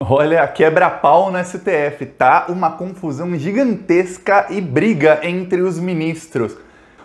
Olha, quebra-pau no STF, tá? Uma confusão gigantesca e briga entre os ministros.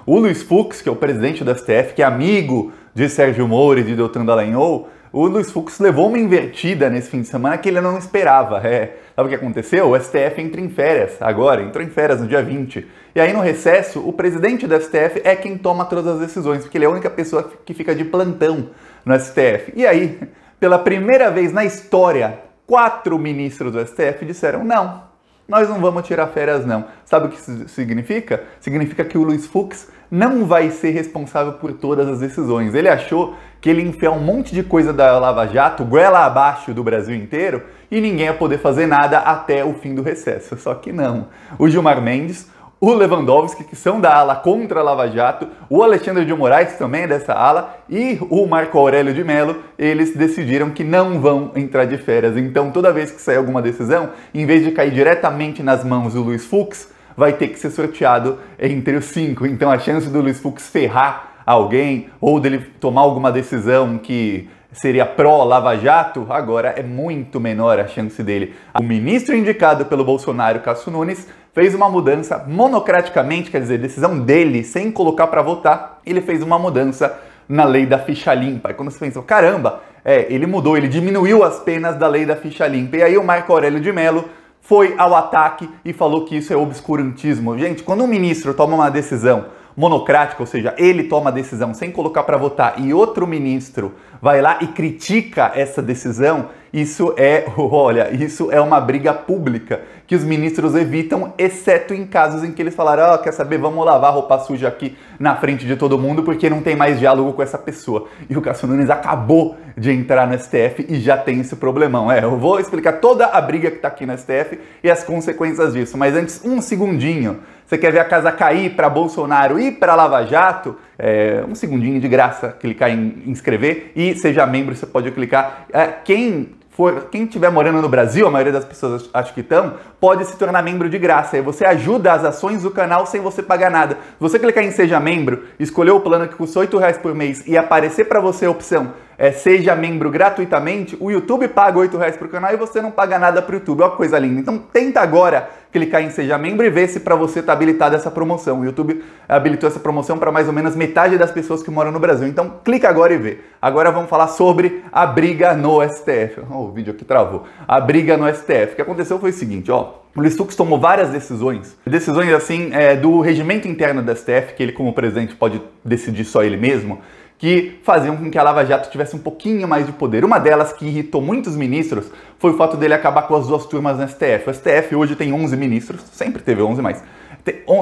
O Luiz Fux, que é o presidente do STF, que é amigo de Sérgio Moro e de Deltan Dallagnol, o Luiz Fux levou uma invertida nesse fim de semana que ele não esperava. É, sabe o que aconteceu? O STF entra em férias agora, entrou em férias no dia 20. E aí no recesso, o presidente do STF é quem toma todas as decisões, porque ele é a única pessoa que fica de plantão no STF. E aí, pela primeira vez na história, quatro ministros do STF disseram não. Nós não vamos tirar férias, não. Sabe o que isso significa? Significa que o Luiz Fux não vai ser responsável por todas as decisões. Ele achou que ele enfiar um monte de coisa da Lava Jato goela abaixo do Brasil inteiro e ninguém ia poder fazer nada até o fim do recesso. Só que não. O Gilmar Mendes, o Lewandowski, que são da ala contra a Lava Jato, o Alexandre de Moraes também é dessa ala, e o Marco Aurélio de Mello, eles decidiram que não vão entrar de férias. Então, toda vez que sair alguma decisão, em vez de cair diretamente nas mãos do Luiz Fux, vai ter que ser sorteado entre os cinco. Então, a chance do Luiz Fux ferrar alguém ou dele tomar alguma decisão que seria pró-Lava Jato, agora é muito menor a chance dele. O ministro indicado pelo Bolsonaro, Cássio Nunes, fez uma mudança monocraticamente, quer dizer, decisão dele, sem colocar para votar, ele fez uma mudança na lei da ficha limpa. E quando você pensa, caramba, é, ele mudou, ele diminuiu as penas da lei da ficha limpa. E aí o Marco Aurélio de Mello foi ao ataque e falou que isso é obscurantismo. Gente, quando um ministro toma uma decisão monocrática, ou seja, ele toma a decisão sem colocar para votar e outro ministro vai lá e critica essa decisão, isso é, olha, isso é uma briga pública que os ministros evitam, exceto em casos em que eles falaram, ó, oh, quer saber, vamos lavar roupa suja aqui na frente de todo mundo porque não tem mais diálogo com essa pessoa. E o Cássio Nunes acabou de entrar no STF e já tem esse problemão. É, eu vou explicar toda a briga que tá aqui no STF e as consequências disso, mas antes, um segundinho. Você quer ver a casa cair para Bolsonaro e para Lava Jato? É, um segundinho de graça, clicar em inscrever e seja membro, você pode clicar. É, quem for, quem estiver morando no Brasil, a maioria das pessoas acho que estão, pode se tornar membro de graça. E você ajuda as ações do canal sem você pagar nada. Se você clicar em Seja Membro, escolher o plano que custa R$ reais por mês e aparecer para você a opção é, seja membro gratuitamente, o YouTube paga R$ reais o canal e você não paga nada para o YouTube. Ó coisa linda. Então tenta agora clicar em Seja Membro e ver se para você está habilitada essa promoção. O YouTube habilitou essa promoção para mais ou menos metade das pessoas que moram no Brasil. Então clica agora e vê. Agora vamos falar sobre a briga no STF. Oh, o vídeo aqui travou. A briga no STF. O que aconteceu foi o seguinte, ó. O Luiz Fux tomou várias decisões, decisões assim é, do regimento interno do STF, que ele como presidente pode decidir só ele mesmo, que faziam com que a Lava Jato tivesse um pouquinho mais de poder. Uma delas que irritou muitos ministros foi o fato dele acabar com as duas turmas no STF. O STF hoje tem 11 ministros, sempre teve 11 mais.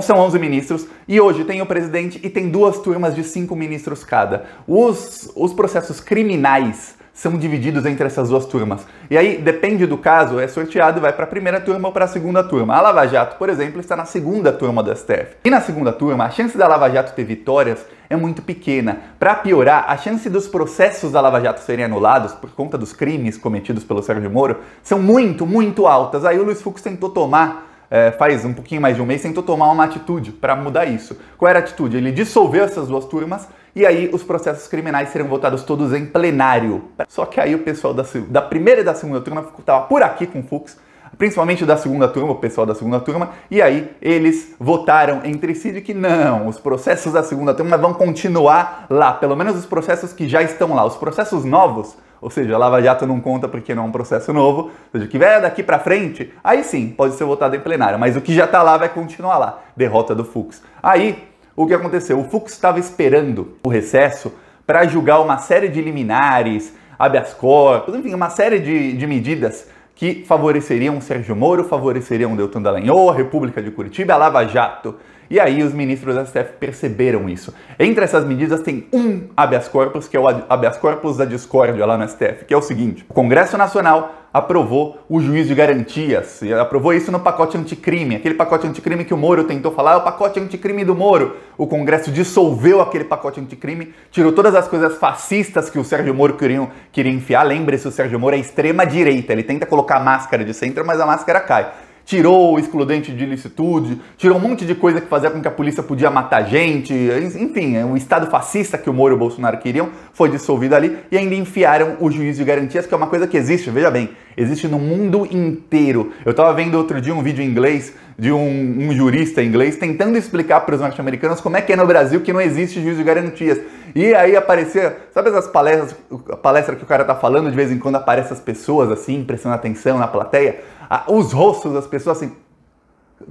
São 11 ministros e hoje tem o presidente e tem duas turmas de cinco ministros cada. Os, os processos criminais são divididos entre essas duas turmas. E aí, depende do caso, é sorteado e vai para a primeira turma ou para a segunda turma. A Lava Jato, por exemplo, está na segunda turma do STF. E na segunda turma, a chance da Lava Jato ter vitórias é muito pequena. Para piorar, a chance dos processos da Lava Jato serem anulados por conta dos crimes cometidos pelo Sérgio Moro são muito, muito altas. Aí o Luiz Fux tentou tomar é, faz um pouquinho mais de um mês, tentou tomar uma atitude para mudar isso. Qual era a atitude? Ele dissolveu essas duas turmas e aí os processos criminais seriam votados todos em plenário. Só que aí o pessoal da, da primeira e da segunda turma estava por aqui com o Fux, principalmente da segunda turma, o pessoal da segunda turma, e aí eles votaram entre si de que não, os processos da segunda turma vão continuar lá, pelo menos os processos que já estão lá, os processos novos ou seja, a Lava Jato não conta porque não é um processo novo. Ou seja, o que vier daqui para frente, aí sim, pode ser votado em plenário. Mas o que já está lá vai continuar lá. Derrota do Fux. Aí, o que aconteceu? O Fux estava esperando o recesso para julgar uma série de liminares, habeas corpus, enfim, uma série de, de medidas que favoreceriam o Sérgio Moro, favoreceriam o Deltan Dallagnol, a República de Curitiba, a Lava Jato. E aí os ministros da STF perceberam isso. Entre essas medidas tem um habeas corpus, que é o habeas corpus da discórdia lá no STF, que é o seguinte: o Congresso Nacional aprovou o juiz de garantias, e aprovou isso no pacote anticrime, aquele pacote anticrime que o Moro tentou falar, é o pacote anticrime do Moro. O Congresso dissolveu aquele pacote anticrime, tirou todas as coisas fascistas que o Sérgio Moro queria, queria enfiar. Lembre-se, o Sérgio Moro é extrema direita, ele tenta colocar a máscara de centro, mas a máscara cai tirou o excludente de ilicitude, tirou um monte de coisa que fazia com que a polícia podia matar gente, enfim, o é Estado fascista que o Moro e o Bolsonaro queriam foi dissolvido ali e ainda enfiaram o juiz de garantias, que é uma coisa que existe, veja bem, existe no mundo inteiro. Eu estava vendo outro dia um vídeo em inglês de um, um jurista inglês tentando explicar para os norte-americanos como é que é no Brasil que não existe juiz de garantias. E aí aparecia, sabe essas palestras, palestra que o cara tá falando, de vez em quando aparecem as pessoas assim, prestando atenção na plateia? os rostos das pessoas assim.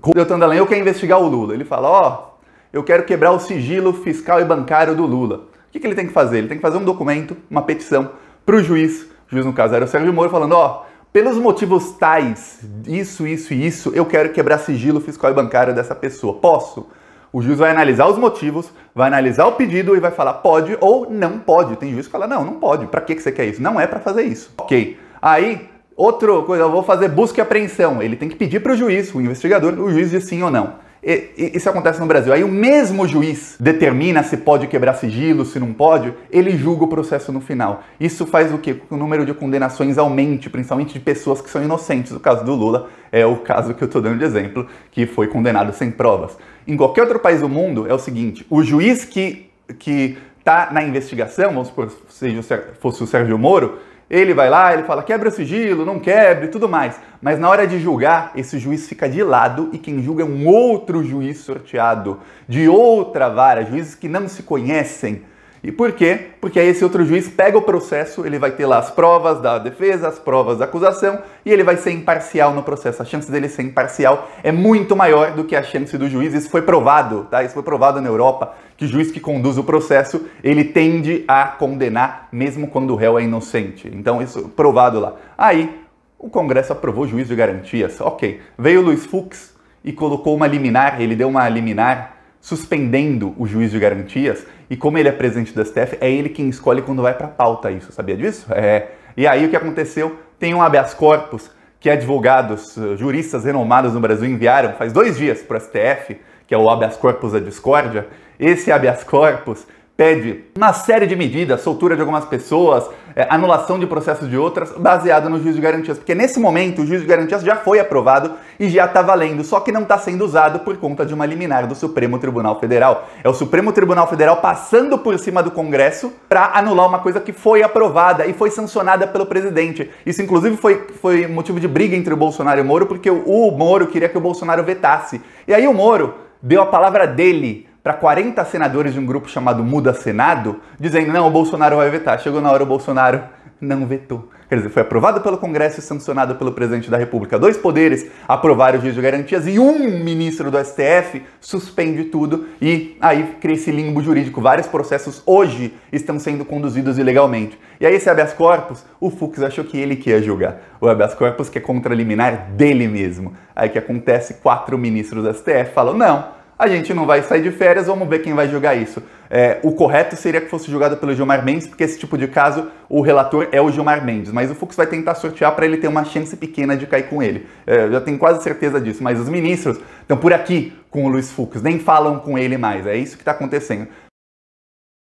O Deltan Dallagnol quer investigar o Lula. Ele fala: Ó, oh, eu quero quebrar o sigilo fiscal e bancário do Lula. O que, que ele tem que fazer? Ele tem que fazer um documento, uma petição para o juiz. O juiz, no caso, era o Sérgio Moro, falando: Ó, oh, pelos motivos tais, isso, isso e isso, eu quero quebrar sigilo fiscal e bancário dessa pessoa. Posso? O juiz vai analisar os motivos, vai analisar o pedido e vai falar pode ou não pode. Tem juiz que fala, não, não pode. Para que, que você quer isso? Não é para fazer isso. Ok. Aí Outro coisa, eu vou fazer busca e apreensão. Ele tem que pedir para o juiz, o investigador, o juiz diz sim ou não. E, e, isso acontece no Brasil. Aí o mesmo juiz determina se pode quebrar sigilo, se não pode, ele julga o processo no final. Isso faz o quê? Que o número de condenações aumente, principalmente de pessoas que são inocentes. O caso do Lula é o caso que eu estou dando de exemplo, que foi condenado sem provas. Em qualquer outro país do mundo, é o seguinte: o juiz que, que tá na investigação, vamos supor, se fosse o Sérgio Moro, ele vai lá, ele fala quebra o sigilo, não quebre, tudo mais. Mas na hora de julgar, esse juiz fica de lado e quem julga é um outro juiz sorteado de outra vara, juízes que não se conhecem e por quê? Porque aí esse outro juiz pega o processo, ele vai ter lá as provas da defesa, as provas da acusação e ele vai ser imparcial no processo. A chance dele ser imparcial é muito maior do que a chance do juiz. Isso foi provado, tá? Isso foi provado na Europa, que o juiz que conduz o processo, ele tende a condenar mesmo quando o réu é inocente. Então isso provado lá. Aí o Congresso aprovou o juiz de garantias. OK. Veio o Luiz Fux e colocou uma liminar, ele deu uma liminar suspendendo o juiz de garantias, e como ele é presidente do STF, é ele quem escolhe quando vai para pauta isso, sabia disso? É. E aí o que aconteceu? Tem um habeas corpus que advogados, eh, juristas renomados no Brasil enviaram faz dois dias para o STF, que é o habeas corpus da discórdia. Esse habeas corpus pede uma série de medidas, soltura de algumas pessoas, é, anulação de processos de outras, baseado no juízo de garantias. Porque nesse momento o juízo de garantias já foi aprovado e já está valendo, só que não está sendo usado por conta de uma liminar do Supremo Tribunal Federal. É o Supremo Tribunal Federal passando por cima do Congresso para anular uma coisa que foi aprovada e foi sancionada pelo presidente. Isso, inclusive, foi, foi motivo de briga entre o Bolsonaro e o Moro, porque o, o Moro queria que o Bolsonaro vetasse. E aí o Moro deu a palavra dele para 40 senadores de um grupo chamado Muda Senado, dizendo: não, o Bolsonaro vai vetar. Chegou na hora, o Bolsonaro não vetou. Quer dizer, foi aprovado pelo Congresso e sancionado pelo presidente da República. Dois poderes aprovaram o juiz de garantias e um ministro do STF suspende tudo e aí cria esse limbo jurídico. Vários processos hoje estão sendo conduzidos ilegalmente. E aí esse habeas corpus, o Fux achou que ele que ia julgar. O habeas corpus que é contra liminar dele mesmo. Aí que acontece, quatro ministros do STF falam, não, a gente não vai sair de férias, vamos ver quem vai julgar isso. É, o correto seria que fosse julgado pelo Gilmar Mendes, porque esse tipo de caso o relator é o Gilmar Mendes, mas o Fux vai tentar sortear para ele ter uma chance pequena de cair com ele. É, eu já tenho quase certeza disso, mas os ministros estão por aqui com o Luiz Fux, nem falam com ele mais. É isso que está acontecendo.